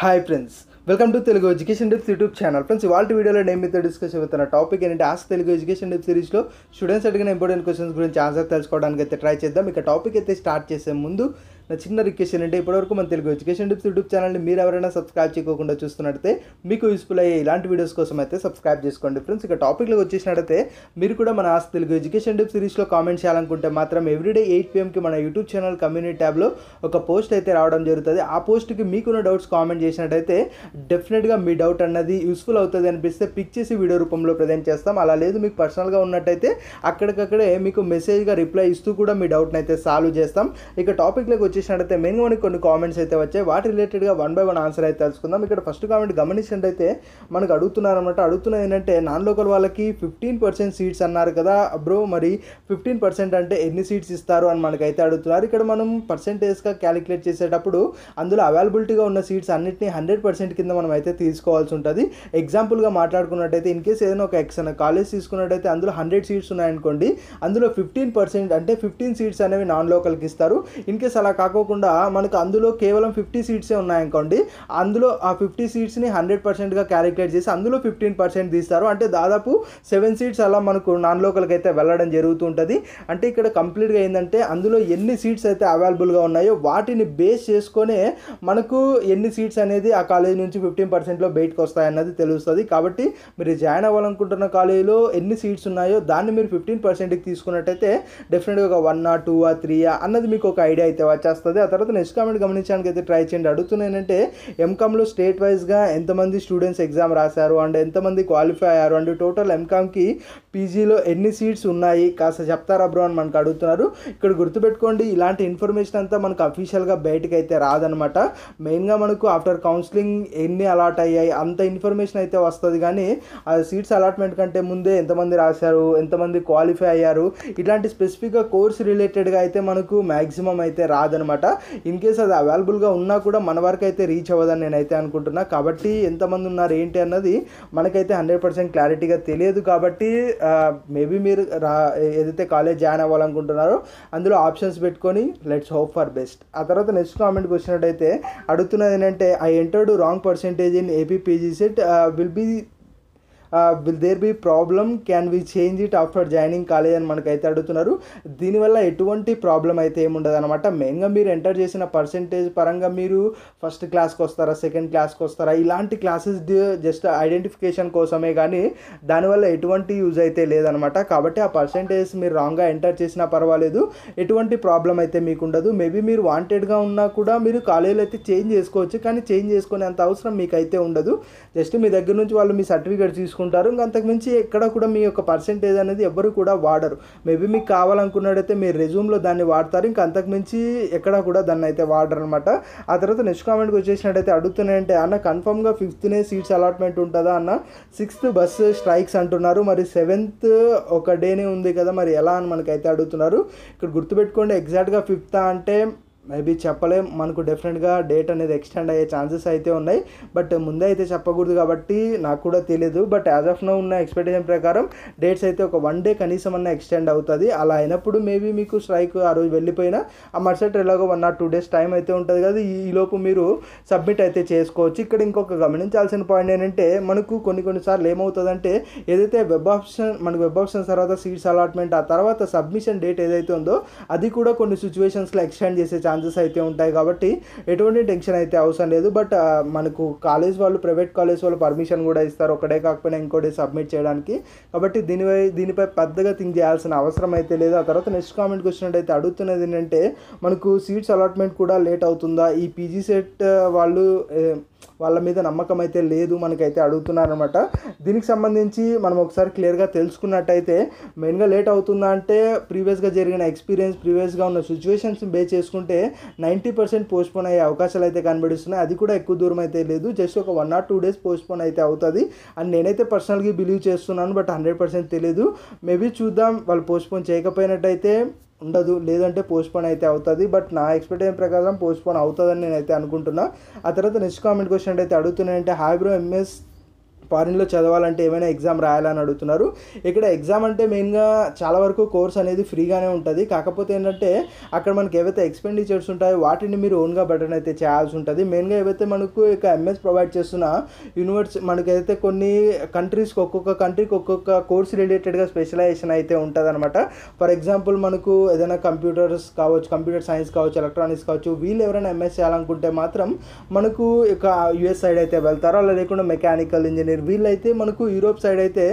hi friends welcome to Telugu education tips YouTube channel friends ఇవాళ వీడియోలో నేను మీతో డిస్కస్ అవుతున్న టాపిక్ ఏంటంటే ఆస్ తెలుగు ఎడ్యుకేషన్ టిప్ సిరీస్లో స్టూడెంట్స్ అడిగిన ఇంపార్టెంట్ క్వశ్చన్స్ గురించి ఆన్సర్ తెలుసుకోవడానికి అయితే ట్రై చేద్దాం ఇక టాపిక్ అయితే స్టార్ట్ చేసే ముందు నా చిన్న రిక్వెస్ట్ ఏంటంటే ఇప్పటివరకు మన తెలుగు ఎడ్యుకేషన్ డిప్స్ యూట్యూబ్ ఛానల్ని మీరు ఎవరైనా సబ్స్క్రైబ్ చేయకుండా చూస్తున్నట్టయితే మీకు యూస్ఫుల్ అయ్యే ఇలాంటి వీడియోస్ కోసం అయితే సబ్స్క్రైబ్ చేసుకోండి ఫ్రెండ్స్ ఇక టాపిక్లోకి వచ్చేసినట్టయితే మీరు కూడా మన ఆస్ తెలుగు ఎడ్యుకేషన్ టిప్స్ సిరీస్లో కామెంట్ చేయాలనుకుంటే మాత్రం ఎవ్రీడే ఎయిట్ పిఎంకి మన యూట్యూబ్ ఛానల్ కమ్యూనిటీ ట్యాబ్లో ఒక పోస్ట్ అయితే రావడం జరుగుతుంది ఆ పోస్ట్కి మీకున్న డౌట్స్ కామెంట్ చేసినట్టయితే డెఫినెట్గా మీ డౌట్ అన్నది యూస్ఫుల్ అవుతుంది అనిపిస్తే పిక్ చేసి వీడియో రూపంలో ప్రజెంట్ చేస్తాం అలా లేదు మీకు పర్సనల్గా ఉన్నట్టయితే అక్కడికక్కడే మీకు మెసేజ్గా రిప్లై ఇస్తూ కూడా మీ డౌట్ని అయితే సాల్వ్ చేస్తాం ఇక టాపిక్లోకి వచ్చి అయితే మెయిన్గా మనకి కొన్ని కామెంట్స్ అయితే వచ్చాయి వాటి రిలేటెడ్గా వన్ బై వన్ ఆన్సర్ అయితే తెలుసుకుందాం ఇక్కడ ఫస్ట్ కామెంట్ అయితే మనకు అడుగుతున్నారన్నమాట అడుగుతున్నది ఏంటంటే నాన్ లోకల్ వాళ్ళకి ఫిఫ్టీన్ పర్సెంట్ సీట్స్ అన్నారు కదా బ్రో మరి ఫిఫ్టీన్ పర్సెంట్ అంటే ఎన్ని సీట్స్ ఇస్తారు అని మనకైతే అడుగుతున్నారు ఇక్కడ మనం పర్సెంటేజ్గా క్యాలిక్యులేట్ చేసేటప్పుడు అందులో అవైలబిలిటీగా ఉన్న సీట్స్ అన్నింటినీ హండ్రెడ్ పర్సెంట్ కింద మనం అయితే తీసుకోవాల్సి ఉంటుంది ఎగ్జాంపుల్గా మాట్లాడుకున్నట్టయితే ఇన్ కేస్ ఏదైనా ఒక ఎక్స్ కాలేజ్ తీసుకున్నట్టయితే అందులో హండ్రెడ్ సీట్స్ ఉన్నాయనుకోండి అందులో ఫిఫ్టీన్ పర్సెంట్ అంటే ఫిఫ్టీన్ సీట్స్ అనేవి నాన్ లోకల్కి ఇస్తారు ఇన్ కేస్ అలా కాకుండా కాకోకుండా మనకు అందులో కేవలం ఫిఫ్టీ సీట్సే ఉన్నాయనుకోండి అందులో ఆ ఫిఫ్టీ సీట్స్ని హండ్రెడ్ పర్సెంట్గా క్యాలిక్యులేట్ చేసి అందులో ఫిఫ్టీన్ పర్సెంట్ తీస్తారు అంటే దాదాపు సెవెన్ సీట్స్ అలా మనకు నాన్ లోకల్కి అయితే వెళ్ళడం జరుగుతూ ఉంటుంది అంటే ఇక్కడ కంప్లీట్గా ఏంటంటే అందులో ఎన్ని సీట్స్ అయితే అవైలబుల్గా ఉన్నాయో వాటిని బేస్ చేసుకొనే మనకు ఎన్ని సీట్స్ అనేది ఆ కాలేజ్ నుంచి ఫిఫ్టీన్ పర్సెంట్లో బయటకు వస్తాయన్నది తెలుస్తుంది కాబట్టి మీరు జాయిన్ అవ్వాలనుకుంటున్న కాలేజీలో ఎన్ని సీట్స్ ఉన్నాయో దాన్ని మీరు ఫిఫ్టీన్ పర్సెంట్కి తీసుకున్నట్టయితే డెఫినెట్గా ఒక వన్ ఆ టూ ఆ త్రీ అన్నది మీకు ఒక ఐడియా అయితే వచ్చేస్తుంది వచ్చేస్తుంది ఆ తర్వాత నెక్స్ట్ కామెంట్ గమనించడానికి అయితే ట్రై చేయండి అడుగుతున్న ఏంటంటే ఎంకామ్లో స్టేట్ వైజ్గా ఎంతమంది స్టూడెంట్స్ ఎగ్జామ్ రాశారు అండ్ ఎంతమంది క్వాలిఫై అయ్యారు అండ్ టోటల్ ఎంకామ్కి పీజీలో ఎన్ని సీట్స్ ఉన్నాయి కాస్త చెప్తారా బ్రో అని మనకు అడుగుతున్నారు ఇక్కడ గుర్తుపెట్టుకోండి ఇలాంటి ఇన్ఫర్మేషన్ అంతా మనకు అఫీషియల్గా బయటకు అయితే రాదనమాట మెయిన్గా మనకు ఆఫ్టర్ కౌన్సిలింగ్ ఎన్ని అలాట్ అయ్యాయి అంత ఇన్ఫర్మేషన్ అయితే వస్తుంది కానీ ఆ సీట్స్ అలాట్మెంట్ కంటే ముందే ఎంతమంది రాశారు ఎంతమంది క్వాలిఫై అయ్యారు ఇలాంటి స్పెసిఫిక్గా కోర్స్ రిలేటెడ్గా అయితే మనకు మ్యాక్సిమం అయితే రాదనమాట అనమాట ఇన్ కేస్ అది అవైలబుల్గా ఉన్నా కూడా మన వరకు అయితే రీచ్ అవ్వదని నేనైతే అనుకుంటున్నా కాబట్టి ఎంతమంది ఉన్నారు ఏంటి అన్నది మనకైతే హండ్రెడ్ పర్సెంట్ క్లారిటీగా తెలియదు కాబట్టి మేబీ మీరు రా ఏదైతే కాలేజ్ జాయిన్ అవ్వాలనుకుంటున్నారో అందులో ఆప్షన్స్ పెట్టుకొని లెట్స్ హోప్ ఫర్ బెస్ట్ ఆ తర్వాత నెక్స్ట్ కామెంట్కి వచ్చినట్టయితే అడుగుతున్నది ఏంటంటే I entered wrong percentage in AP PG CET will be will there be problem can we change it after joining college అని మనకైతే అడుగుతున్నారు దీనివల్ల ఎటువంటి ప్రాబ్లం అయితే ఏముండదు అనమాట మెయిన్గా మీరు ఎంటర్ చేసిన పర్సంటేజ్ పరంగా మీరు ఫస్ట్ క్లాస్కి వస్తారా సెకండ్ క్లాస్కి వస్తారా ఇలాంటి క్లాసెస్ జస్ట్ ఐడెంటిఫికేషన్ కోసమే కానీ దానివల్ల ఎటువంటి యూజ్ అయితే లేదనమాట కాబట్టి ఆ పర్సంటేజ్ మీరు రాంగ్గా ఎంటర్ చేసినా పర్వాలేదు ఎటువంటి ప్రాబ్లం అయితే మీకు ఉండదు మేబీ మీరు వాంటెడ్గా ఉన్నా కూడా మీరు కాలేజీలో అయితే చేంజ్ చేసుకోవచ్చు కానీ చేంజ్ చేసుకునేంత అవసరం అయితే ఉండదు జస్ట్ మీ దగ్గర నుంచి వాళ్ళు మీ సర్టిఫికేట్ తీసుకుని చేసుకుంటారు ఇంకా అంతకుమించి ఎక్కడ కూడా మీ యొక్క పర్సెంటేజ్ అనేది ఎవరు కూడా వాడరు మేబీ మీకు కావాలనుకున్నట్టయితే మీ రెజ్యూమ్లో దాన్ని వాడతారు ఇంకా అంతకుమించి ఎక్కడ కూడా దాన్ని అయితే వాడరు అనమాట ఆ తర్వాత నెక్స్ట్ కామెంట్కి వచ్చేసినట్టయితే అడుగుతున్నాయంటే అన్న కన్ఫర్మ్గా ఫిఫ్త్నే సీట్స్ అలాట్మెంట్ ఉంటుందా అన్న సిక్స్త్ బస్ స్ట్రైక్స్ అంటున్నారు మరి సెవెంత్ ఒక డేనే ఉంది కదా మరి ఎలా అని మనకైతే అడుగుతున్నారు ఇక్కడ గుర్తుపెట్టుకోండి ఎగ్జాక్ట్గా ఫిఫ్త్ అంటే మేబీ చెప్పలేం మనకు డెఫినెట్గా డేట్ అనేది ఎక్స్టెండ్ అయ్యే ఛాన్సెస్ అయితే ఉన్నాయి బట్ ముందే అయితే చెప్పకూడదు కాబట్టి నాకు కూడా తెలియదు బట్ యాజ్ ఆఫ్ నో ఉన్న ఎక్స్పెక్టేషన్ ప్రకారం డేట్స్ అయితే ఒక వన్ డే కనీసం అన్న ఎక్స్టెండ్ అవుతుంది అలా అయినప్పుడు మేబీ మీకు స్ట్రైక్ ఆ రోజు వెళ్ళిపోయినా ఆ మర్సెట్ ఎలాగో one or two days time అయితే ఉంటుంది కదా ఈ లోపు మీరు సబ్మిట్ అయితే చేసుకోవచ్చు ఇక్కడ ఇంకొక గమనించాల్సిన పాయింట్ ఏంటంటే మనకు కొన్ని కొన్నిసార్లు ఏమవుతుందంటే ఏదైతే వెబ్ ఆప్షన్ మనకు వెబ్ ఆప్షన్ తర్వాత సీట్స్ అలాట్మెంట్ ఆ తర్వాత సబ్మిషన్ డేట్ ఏదైతే ఉందో అది కూడా కొన్ని సిచ్యువేషన్స్లో ఎక్స్టెండ్ చేసే ఛాన్స్ ఛాన్సెస్ అయితే ఉంటాయి కాబట్టి ఎటువంటి టెన్షన్ అయితే అవసరం లేదు బట్ మనకు కాలేజ్ వాళ్ళు ప్రైవేట్ కాలేజ్ వాళ్ళు పర్మిషన్ కూడా ఇస్తారు ఒకటే కాకపోయినా ఇంకోటి సబ్మిట్ చేయడానికి కాబట్టి దీనిపై దీనిపై పెద్దగా థింక్ చేయాల్సిన అవసరం అయితే లేదు ఆ తర్వాత నెక్స్ట్ కామెంట్కి వచ్చినట్టయితే అడుగుతున్నది ఏంటంటే మనకు సీట్స్ అలాట్మెంట్ కూడా లేట్ అవుతుందా ఈ పీజీ సెట్ వాళ్ళు వాళ్ళ మీద నమ్మకం అయితే లేదు మనకైతే అడుగుతున్నారనమాట దీనికి సంబంధించి మనం ఒకసారి క్లియర్గా తెలుసుకున్నట్టయితే మెయిన్గా లేట్ అవుతుందా అంటే ప్రీవియస్గా జరిగిన ఎక్స్పీరియన్స్ ప్రీవియస్గా ఉన్న సిచ్యువేషన్స్ బేస్ చేసుకుంటే నైంటీ పర్సెంట్ పోస్ట్పోన్ అయ్యే అవకాశాలు అయితే కనబడిస్తున్నాయి అది కూడా ఎక్కువ దూరం అయితే లేదు జస్ట్ ఒక one or two days postpone అయితే అవుతుంది అండ్ నేనైతే పర్సనల్గా బిలీవ్ చేస్తున్నాను బట్ హండ్రెడ్ పర్సెంట్ తెలియదు మేబీ చూద్దాం వాళ్ళు పోస్ట్పోన్ చేయకపోయినట్టయితే ఉండదు లేదంటే పోస్ట్పోన్ అయితే అవుతుంది బట్ నా ఎక్స్పెక్టేషన్ ప్రకారం పోస్ట్పోన్ అవుతుందని నేను అయితే అనుకుంటున్నా ఆ తర్వాత నెక్స్ట్ కామెంట్ క్వశ్చన్ అయితే అడుగుతున్నాయంటే హాయ్ బ్రో ఎంఎస్ ఫారిన్లో చదవాలంటే ఏమైనా ఎగ్జామ్ రాయాలని అడుగుతున్నారు ఇక్కడ ఎగ్జామ్ అంటే మెయిన్గా చాలా వరకు కోర్స్ అనేది ఫ్రీగానే ఉంటుంది కాకపోతే ఏంటంటే అక్కడ మనకి ఏవైతే ఎక్స్పెండిచర్స్ ఉంటాయో వాటిని మీరు ఓన్గా బటన్ అయితే చేయాల్సి ఉంటుంది మెయిన్గా ఏవైతే మనకు ఇక ఎంఎస్ ప్రొవైడ్ చేస్తున్న యూనివర్స్ మనకైతే కొన్ని కంట్రీస్కి ఒక్కొక్క కంట్రీకి ఒక్కొక్క కోర్స్ రిలేటెడ్గా స్పెషలైజేషన్ అయితే ఉంటుందన్నమాట ఫర్ ఎగ్జాంపుల్ మనకు ఏదైనా కంప్యూటర్స్ కావచ్చు కంప్యూటర్ సైన్స్ కావచ్చు ఎలక్ట్రానిక్స్ కావచ్చు వీళ్ళు ఎవరైనా ఎంఎస్ చేయాలనుకుంటే మాత్రం మనకు ఇక యుఎస్ సైడ్ అయితే వెళ్తారో అలా లేకుండా మెకానికల్ ఇంజనీరింగ్ సైడ్ వీళ్ళైతే మనకు యూరోప్ సైడ్ అయితే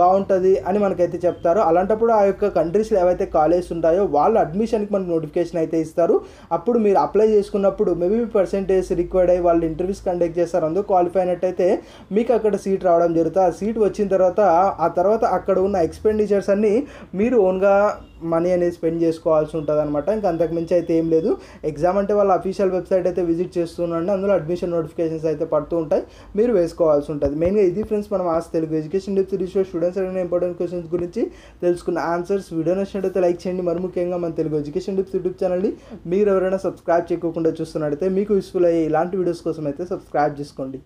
బాగుంటుంది అని మనకైతే చెప్తారు అలాంటప్పుడు ఆ యొక్క కంట్రీస్లో ఏవైతే కాలేజెస్ ఉంటాయో వాళ్ళు అడ్మిషన్కి మనకు నోటిఫికేషన్ అయితే ఇస్తారు అప్పుడు మీరు అప్లై చేసుకున్నప్పుడు మేబీ పర్సెంటేజ్ రిక్వైర్డ్ అయ్యి వాళ్ళు ఇంటర్వ్యూస్ కండక్ట్ చేస్తారు అందుకు క్వాలిఫై అయినట్టయితే మీకు అక్కడ సీట్ రావడం జరుగుతుంది ఆ సీట్ వచ్చిన తర్వాత ఆ తర్వాత అక్కడ ఉన్న ఎక్స్పెండిచర్స్ అన్నీ మీరు ఓన్గా మనీ అనేది స్పెండ్ చేసుకోవాల్సి ఉంటుంది అనమాట ఇంకా అంతకుమించి అయితే ఏం లేదు ఎగ్జామ్ అంటే వాళ్ళ అఫీషియల్ వెబ్సైట్ అయితే విజిట్ చేస్తున్నాండి అందులో అడ్మిషన్ నోటిఫికేషన్స్ అయితే పడుతూ ఉంటాయి మీరు వేసుకోవాల్సి ఉంటుంది మెయిన్గా ఇది ఫ్రెండ్స్ మనం ఆస్ తెలుగు ఎడ్యుకేషన్ డిప్స్ రీసో స్టూడెంట్స్ అడిగిన ఇంపార్టెంట్ క్వశ్చన్స్ గురించి తెలుసుకున్న ఆన్సర్స్ వీడియో నచ్చినట్టయితే లైక్ చేయండి మరి ముఖ్యంగా మన తెలుగు ఎడ్యుకేషన్ డిప్స్ యూట్యూబ్ ఛానల్ని మీరు ఎవరైనా సబ్స్క్రైబ్ చేయకుండా చూస్తున్నట్టయితే మీకు యూస్ఫుల్ అయ్యే ఇలాంటి వీడియోస్ కోసం అయితే సబ్స్క్రైబ్ చేసుకోండి